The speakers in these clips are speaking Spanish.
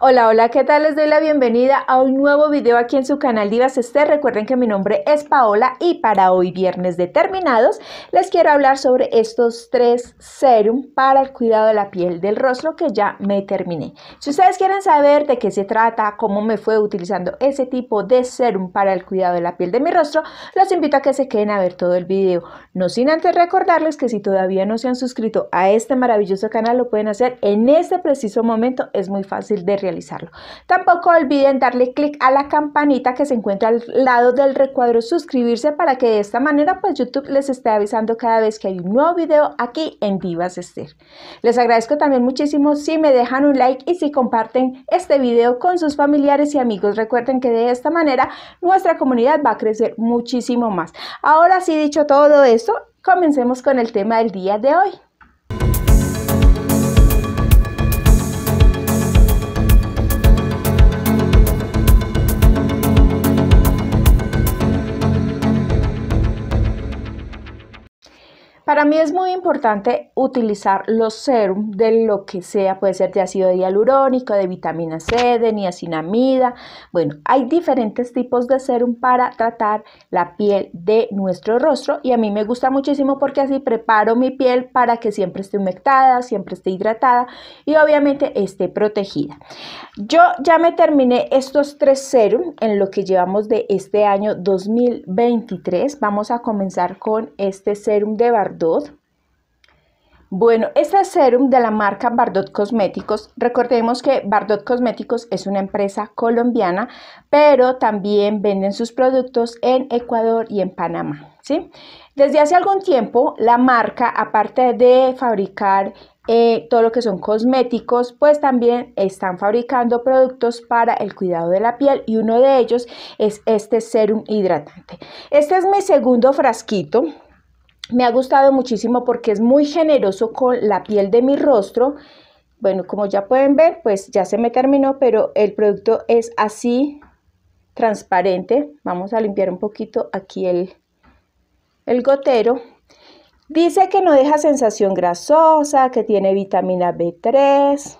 Hola, hola, ¿qué tal? Les doy la bienvenida a un nuevo video aquí en su canal Divas Esther. Recuerden que mi nombre es Paola y para hoy viernes determinados les quiero hablar sobre estos tres serums para el cuidado de la piel del rostro que ya me terminé. Si ustedes quieren saber de qué se trata, cómo me fue utilizando ese tipo de serum para el cuidado de la piel de mi rostro, los invito a que se queden a ver todo el video. No sin antes recordarles que si todavía no se han suscrito a este maravilloso canal lo pueden hacer en este preciso momento. Es muy fácil de realizarlo. Tampoco olviden darle clic a la campanita que se encuentra al lado del recuadro, suscribirse para que de esta manera pues YouTube les esté avisando cada vez que hay un nuevo video aquí en Vivas Esther. Les agradezco también muchísimo si me dejan un like y si comparten este video con sus familiares y amigos. Recuerden que de esta manera nuestra comunidad va a crecer muchísimo más. Ahora sí dicho todo esto, comencemos con el tema del día de hoy. Para mí es muy importante utilizar los serums de lo que sea, puede ser de ácido hialurónico, de vitamina C, de niacinamida. Bueno, hay diferentes tipos de serum para tratar la piel de nuestro rostro y a mí me gusta muchísimo porque así preparo mi piel para que siempre esté humectada, siempre esté hidratada y obviamente esté protegida. Yo ya me terminé estos tres serums en lo que llevamos de este año 2023. Vamos a comenzar con este serum de barro bueno, este serum de la marca Bardot Cosméticos, recordemos que Bardot Cosméticos es una empresa colombiana, pero también venden sus productos en Ecuador y en Panamá. Desde hace algún tiempo, la marca, aparte de fabricar eh, todo lo que son cosméticos, pues también están fabricando productos para el cuidado de la piel y uno de ellos es este serum hidratante. Este es mi segundo frasquito me ha gustado muchísimo porque es muy generoso con la piel de mi rostro. Bueno, como ya pueden ver, pues ya se me terminó, pero el producto es así transparente. Vamos a limpiar un poquito aquí el, el gotero. Dice que no deja sensación grasosa, que tiene vitamina B3.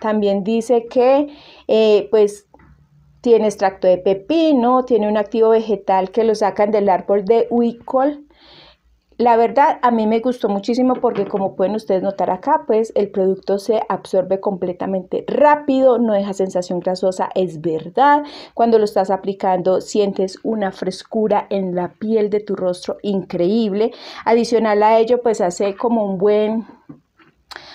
También dice que eh, pues tiene extracto de pepino, tiene un activo vegetal que lo sacan del árbol de huicol la verdad, a mí me gustó muchísimo porque como pueden ustedes notar acá, pues el producto se absorbe completamente rápido, no deja sensación grasosa, es verdad. Cuando lo estás aplicando sientes una frescura en la piel de tu rostro increíble. Adicional a ello, pues hace como un buen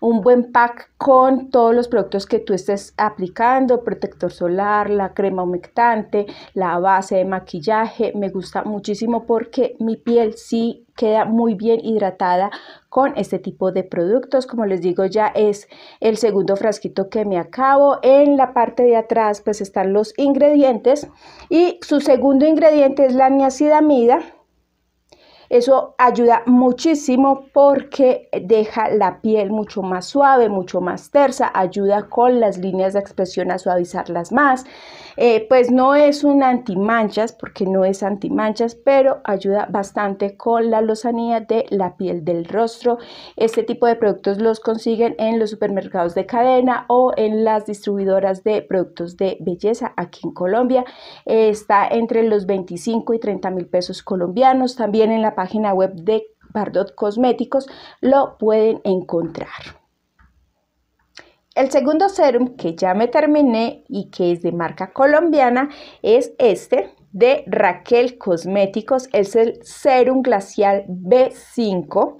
un buen pack con todos los productos que tú estés aplicando, protector solar, la crema humectante, la base de maquillaje. Me gusta muchísimo porque mi piel sí queda muy bien hidratada con este tipo de productos. Como les digo, ya es el segundo frasquito que me acabo. En la parte de atrás pues están los ingredientes y su segundo ingrediente es la niacidamida eso ayuda muchísimo porque deja la piel mucho más suave, mucho más tersa, ayuda con las líneas de expresión a suavizarlas más. Eh, pues no es un antimanchas porque no es antimanchas, pero ayuda bastante con la lozanía de la piel del rostro. Este tipo de productos los consiguen en los supermercados de cadena o en las distribuidoras de productos de belleza aquí en Colombia. Eh, está entre los 25 y 30 mil pesos colombianos. También en la página web de Bardot Cosméticos lo pueden encontrar. El segundo serum que ya me terminé y que es de marca colombiana es este de Raquel Cosméticos. Es el Serum Glacial B5.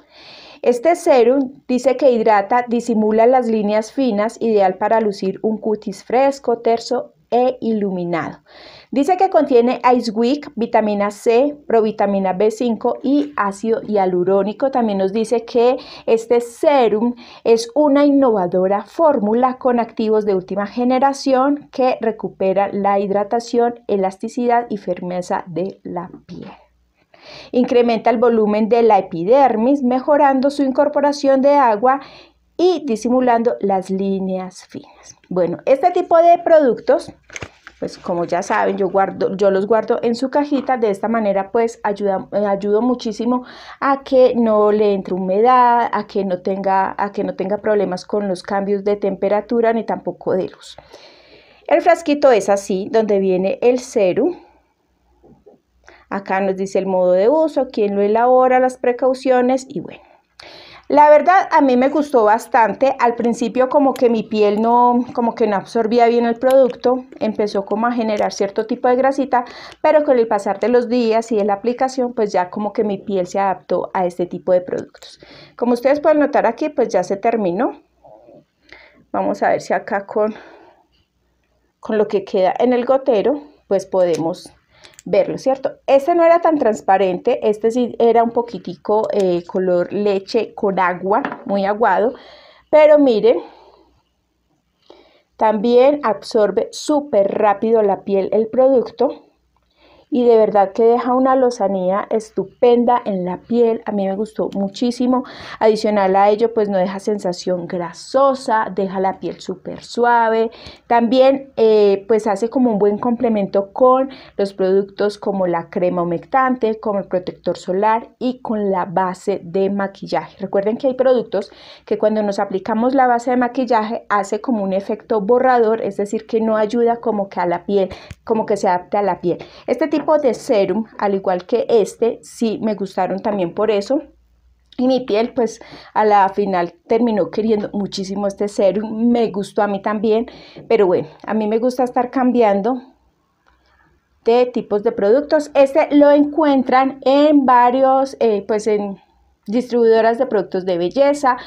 Este serum dice que hidrata, disimula las líneas finas, ideal para lucir un cutis fresco, terso e iluminado. Dice que contiene Week, vitamina C, provitamina B5 y ácido hialurónico. También nos dice que este serum es una innovadora fórmula con activos de última generación que recupera la hidratación, elasticidad y firmeza de la piel. Incrementa el volumen de la epidermis, mejorando su incorporación de agua y disimulando las líneas finas. Bueno, este tipo de productos pues como ya saben, yo, guardo, yo los guardo en su cajita, de esta manera pues ayuda, eh, ayudo muchísimo a que no le entre humedad, a que no tenga, a que no tenga problemas con los cambios de temperatura ni tampoco de luz. El frasquito es así, donde viene el cero. Acá nos dice el modo de uso, quién lo elabora, las precauciones y bueno. La verdad, a mí me gustó bastante. Al principio como que mi piel no, como que no absorbía bien el producto, empezó como a generar cierto tipo de grasita, pero con el pasar de los días y de la aplicación, pues ya como que mi piel se adaptó a este tipo de productos. Como ustedes pueden notar aquí, pues ya se terminó. Vamos a ver si acá con, con lo que queda en el gotero, pues podemos verlo, ¿cierto? Este no era tan transparente, este sí era un poquitico eh, color leche con agua, muy aguado, pero miren, también absorbe súper rápido la piel el producto y de verdad que deja una lozanía estupenda en la piel, a mí me gustó muchísimo, adicional a ello pues no deja sensación grasosa, deja la piel súper suave, también eh, pues hace como un buen complemento con los productos como la crema humectante, como el protector solar y con la base de maquillaje. Recuerden que hay productos que cuando nos aplicamos la base de maquillaje hace como un efecto borrador, es decir, que no ayuda como que a la piel, como que se adapte a la piel. Este de serum, al igual que este, sí me gustaron también por eso. Y mi piel, pues a la final terminó queriendo muchísimo este serum. Me gustó a mí también. Pero bueno, a mí me gusta estar cambiando de tipos de productos. Este lo encuentran en varios, eh, pues en distribuidoras de productos de belleza.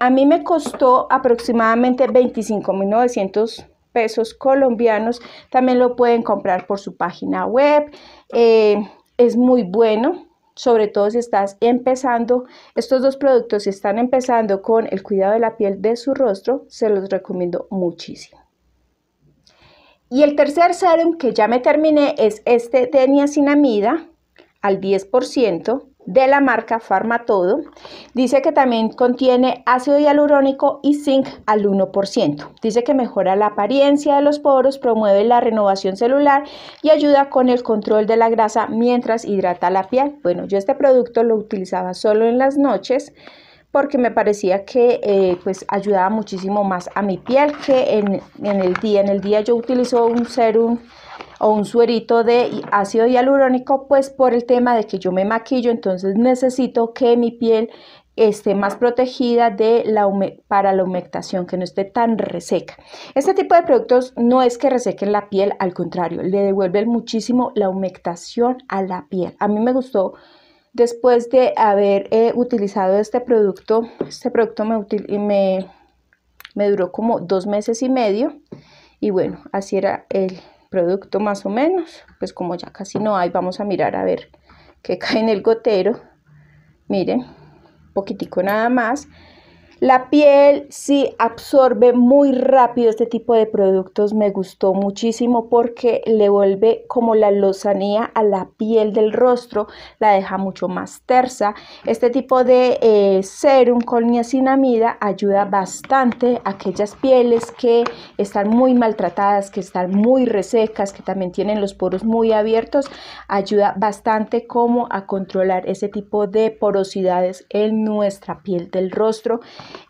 A mí me costó aproximadamente mil 25.900 pesos colombianos. También lo pueden comprar por su página web. Eh, es muy bueno, sobre todo si estás empezando. Estos dos productos, si están empezando con el cuidado de la piel de su rostro, se los recomiendo muchísimo. Y el tercer serum que ya me terminé es este de niacinamida al 10% de la marca Farmatodo. Dice que también contiene ácido hialurónico y zinc al 1%. Dice que mejora la apariencia de los poros, promueve la renovación celular y ayuda con el control de la grasa mientras hidrata la piel. Bueno, yo este producto lo utilizaba solo en las noches porque me parecía que eh, pues ayudaba muchísimo más a mi piel que en, en el día. En el día yo utilizo un serum o un suerito de ácido hialurónico, pues por el tema de que yo me maquillo, entonces necesito que mi piel esté más protegida de para la humectación, que no esté tan reseca. Este tipo de productos no es que resequen la piel, al contrario, le devuelven muchísimo la humectación a la piel. A mí me gustó después de haber eh, utilizado este producto, este producto me, me, me duró como dos meses y medio y bueno, así era el, producto más o menos. Pues como ya casi no hay, vamos a mirar a ver qué cae en el gotero. Miren, poquitico nada más la piel sí absorbe muy rápido este tipo de productos, me gustó muchísimo porque le vuelve como la lozanía a la piel del rostro, la deja mucho más tersa. Este tipo de eh, serum con niacinamida ayuda bastante a aquellas pieles que están muy maltratadas, que están muy resecas, que también tienen los poros muy abiertos, ayuda bastante como a controlar ese tipo de porosidades en nuestra piel del rostro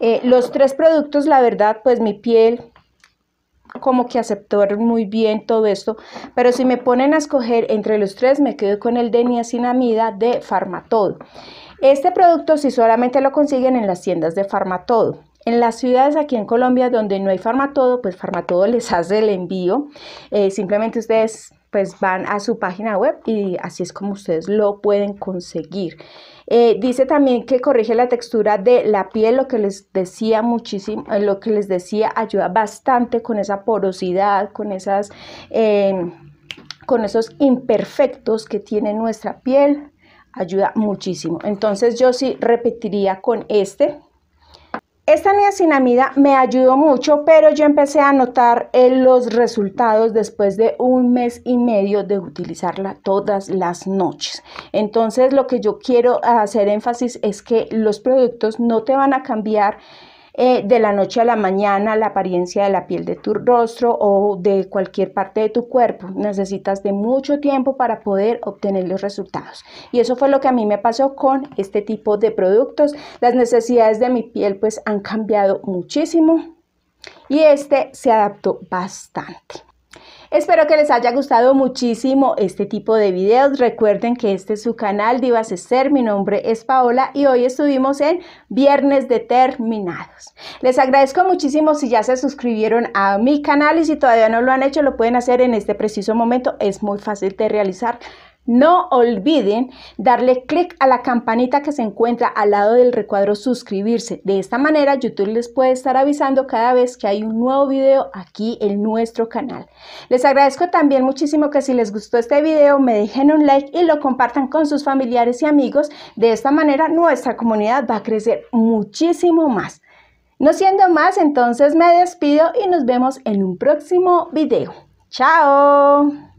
eh, los tres productos, la verdad, pues mi piel como que aceptó muy bien todo esto, pero si me ponen a escoger entre los tres, me quedo con el de niacinamida de Farmatodo. Este producto si solamente lo consiguen en las tiendas de Farmatodo. En las ciudades aquí en Colombia donde no hay Farmatodo, pues Farmatodo les hace el envío. Eh, simplemente ustedes pues van a su página web y así es como ustedes lo pueden conseguir. Eh, dice también que corrige la textura de la piel, lo que les decía muchísimo, eh, lo que les decía ayuda bastante con esa porosidad, con esas, em, con esos imperfectos que tiene nuestra piel ayuda muchísimo. Entonces yo sí repetiría con este, esta niacinamida me ayudó mucho, pero yo empecé a notar eh, los resultados después de un mes y medio de utilizarla todas las noches. Entonces, lo que yo quiero hacer énfasis es que los productos no te van a cambiar eh, de la noche a la mañana la apariencia de la piel de tu rostro o de cualquier parte de tu cuerpo. Necesitas de mucho tiempo para poder obtener los resultados. Y eso fue lo que a mí me pasó con este tipo de productos. Las necesidades de mi piel pues han cambiado muchísimo y este se adaptó bastante. Espero que les haya gustado muchísimo este tipo de videos. Recuerden que este es su canal Divas ser. Mi nombre es Paola y hoy estuvimos en Viernes Determinados. Les agradezco muchísimo si ya se suscribieron a mi canal y si todavía no lo han hecho, lo pueden hacer en este preciso momento. Es muy fácil de realizar. No olviden darle clic a la campanita que se encuentra al lado del recuadro suscribirse. De esta manera YouTube les puede estar avisando cada vez que hay un nuevo video aquí en nuestro canal. Les agradezco también muchísimo que si les gustó este video me dejen un like y lo compartan con sus familiares y amigos. De esta manera nuestra comunidad va a crecer muchísimo más. No siendo más, entonces me despido y nos vemos en un próximo video. ¡Chao!